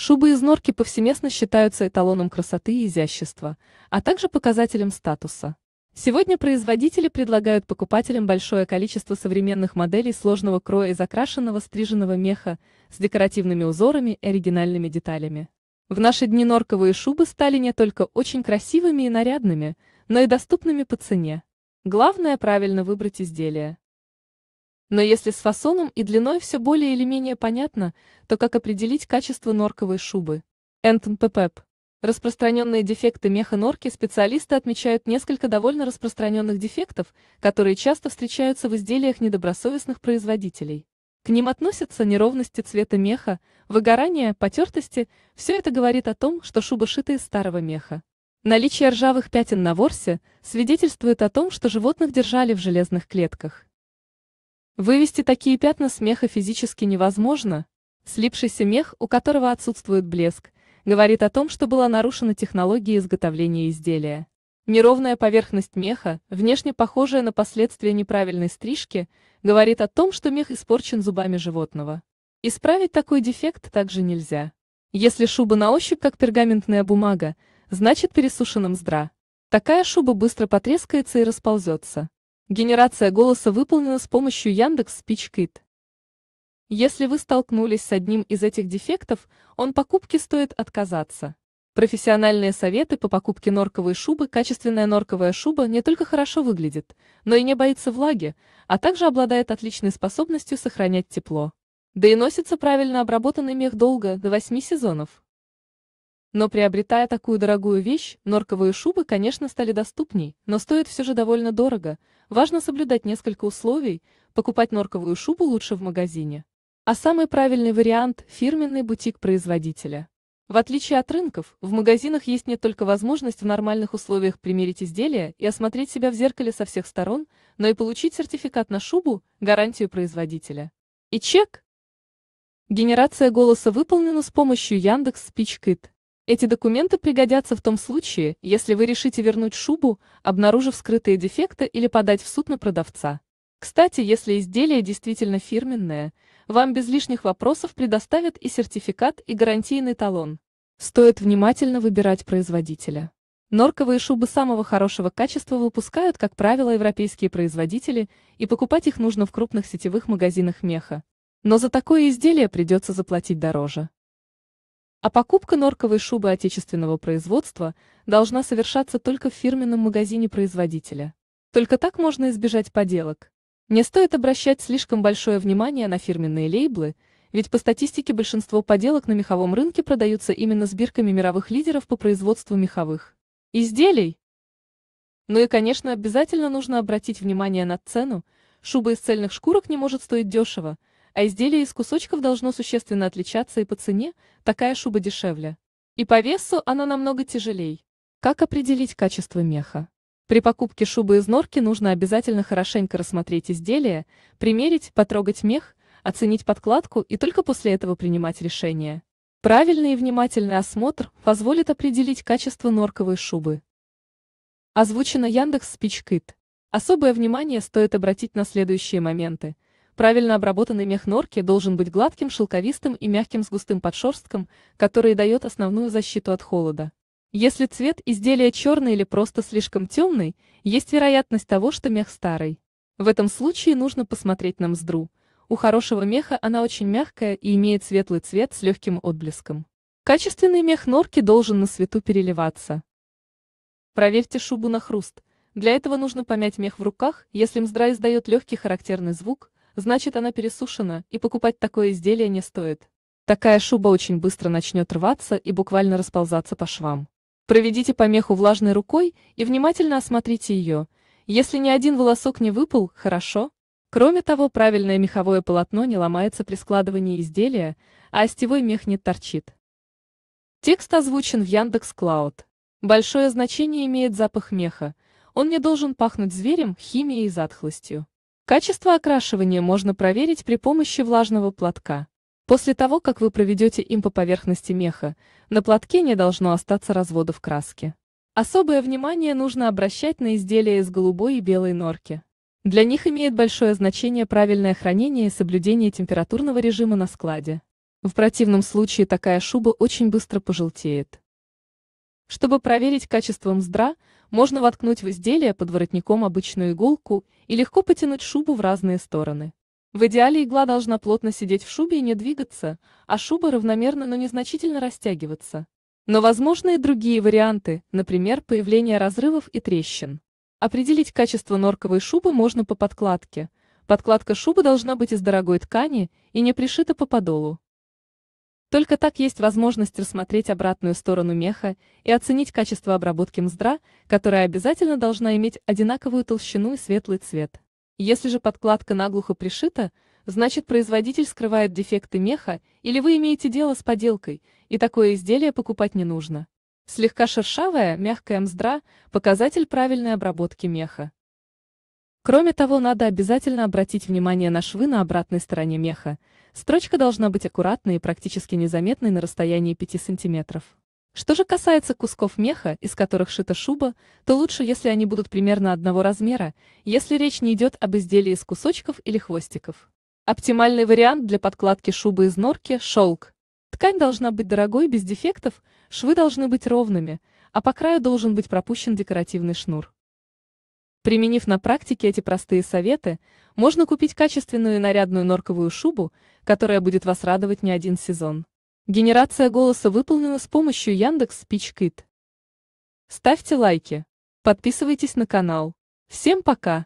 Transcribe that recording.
Шубы из норки повсеместно считаются эталоном красоты и изящества, а также показателем статуса. Сегодня производители предлагают покупателям большое количество современных моделей сложного кроя из окрашенного стриженного меха с декоративными узорами и оригинальными деталями. В наши дни норковые шубы стали не только очень красивыми и нарядными, но и доступными по цене. Главное правильно выбрать изделие. Но если с фасоном и длиной все более или менее понятно, то как определить качество норковой шубы? Энтон Пепеп. Распространенные дефекты меха норки специалисты отмечают несколько довольно распространенных дефектов, которые часто встречаются в изделиях недобросовестных производителей. К ним относятся неровности цвета меха, выгорание, потертости, все это говорит о том, что шуба шита из старого меха. Наличие ржавых пятен на ворсе свидетельствует о том, что животных держали в железных клетках. Вывести такие пятна смеха физически невозможно. Слипшийся мех, у которого отсутствует блеск, говорит о том, что была нарушена технология изготовления изделия. Неровная поверхность меха, внешне похожая на последствия неправильной стрижки, говорит о том, что мех испорчен зубами животного. Исправить такой дефект также нельзя. Если шуба на ощупь как пергаментная бумага, значит пересушена мздра. Такая шуба быстро потрескается и расползется. Генерация голоса выполнена с помощью Яндекс Спичкит. Если вы столкнулись с одним из этих дефектов, он покупки стоит отказаться. Профессиональные советы по покупке норковой шубы. Качественная норковая шуба не только хорошо выглядит, но и не боится влаги, а также обладает отличной способностью сохранять тепло. Да и носится правильно обработанный мех долго, до 8 сезонов. Но приобретая такую дорогую вещь, норковые шубы, конечно, стали доступней, но стоят все же довольно дорого. Важно соблюдать несколько условий, покупать норковую шубу лучше в магазине. А самый правильный вариант – фирменный бутик производителя. В отличие от рынков, в магазинах есть не только возможность в нормальных условиях примерить изделие и осмотреть себя в зеркале со всех сторон, но и получить сертификат на шубу, гарантию производителя. И чек! Генерация голоса выполнена с помощью Яндекс Спичкит. Эти документы пригодятся в том случае, если вы решите вернуть шубу, обнаружив скрытые дефекты или подать в суд на продавца. Кстати, если изделие действительно фирменное, вам без лишних вопросов предоставят и сертификат, и гарантийный талон. Стоит внимательно выбирать производителя. Норковые шубы самого хорошего качества выпускают, как правило, европейские производители, и покупать их нужно в крупных сетевых магазинах меха. Но за такое изделие придется заплатить дороже. А покупка норковой шубы отечественного производства должна совершаться только в фирменном магазине производителя. Только так можно избежать поделок. Не стоит обращать слишком большое внимание на фирменные лейблы, ведь по статистике большинство поделок на меховом рынке продаются именно сбирками мировых лидеров по производству меховых изделий. Ну и, конечно, обязательно нужно обратить внимание на цену. Шуба из цельных шкурок не может стоить дешево, а изделие из кусочков должно существенно отличаться и по цене, такая шуба дешевле. И по весу она намного тяжелее. Как определить качество меха? При покупке шубы из норки нужно обязательно хорошенько рассмотреть изделие, примерить, потрогать мех, оценить подкладку и только после этого принимать решение. Правильный и внимательный осмотр позволит определить качество норковой шубы. Озвучено Яндекс Спичкит. Особое внимание стоит обратить на следующие моменты – Правильно обработанный мех норки должен быть гладким, шелковистым и мягким с густым подшерстком, который дает основную защиту от холода. Если цвет изделия черный или просто слишком темный, есть вероятность того, что мех старый. В этом случае нужно посмотреть на мздру. У хорошего меха она очень мягкая и имеет светлый цвет с легким отблеском. Качественный мех норки должен на свету переливаться. Проверьте шубу на хруст. Для этого нужно помять мех в руках, если мздра издает легкий характерный звук, значит она пересушена, и покупать такое изделие не стоит. Такая шуба очень быстро начнет рваться и буквально расползаться по швам. Проведите помеху влажной рукой и внимательно осмотрите ее. Если ни один волосок не выпал, хорошо. Кроме того, правильное меховое полотно не ломается при складывании изделия, а остевой мех не торчит. Текст озвучен в Яндекс Клауд. Большое значение имеет запах меха. Он не должен пахнуть зверем, химией и затхлостью. Качество окрашивания можно проверить при помощи влажного платка. После того, как вы проведете им по поверхности меха, на платке не должно остаться разводов краски. Особое внимание нужно обращать на изделия из голубой и белой норки. Для них имеет большое значение правильное хранение и соблюдение температурного режима на складе. В противном случае такая шуба очень быстро пожелтеет. Чтобы проверить качество мздра, можно воткнуть в изделие под воротником обычную иголку и легко потянуть шубу в разные стороны. В идеале игла должна плотно сидеть в шубе и не двигаться, а шуба равномерно, но незначительно растягиваться. Но возможны и другие варианты, например, появление разрывов и трещин. Определить качество норковой шубы можно по подкладке. Подкладка шубы должна быть из дорогой ткани и не пришита по подолу. Только так есть возможность рассмотреть обратную сторону меха и оценить качество обработки мздра, которая обязательно должна иметь одинаковую толщину и светлый цвет. Если же подкладка наглухо пришита, значит производитель скрывает дефекты меха или вы имеете дело с поделкой, и такое изделие покупать не нужно. Слегка шершавая, мягкая мздра – показатель правильной обработки меха. Кроме того, надо обязательно обратить внимание на швы на обратной стороне меха. Строчка должна быть аккуратной и практически незаметной на расстоянии 5 сантиметров. Что же касается кусков меха, из которых шита шуба, то лучше, если они будут примерно одного размера, если речь не идет об изделии из кусочков или хвостиков. Оптимальный вариант для подкладки шубы из норки – шелк. Ткань должна быть дорогой, без дефектов, швы должны быть ровными, а по краю должен быть пропущен декоративный шнур. Применив на практике эти простые советы, можно купить качественную и нарядную норковую шубу, которая будет вас радовать не один сезон. Генерация голоса выполнена с помощью Яндекс Спичкит. Ставьте лайки. Подписывайтесь на канал. Всем пока!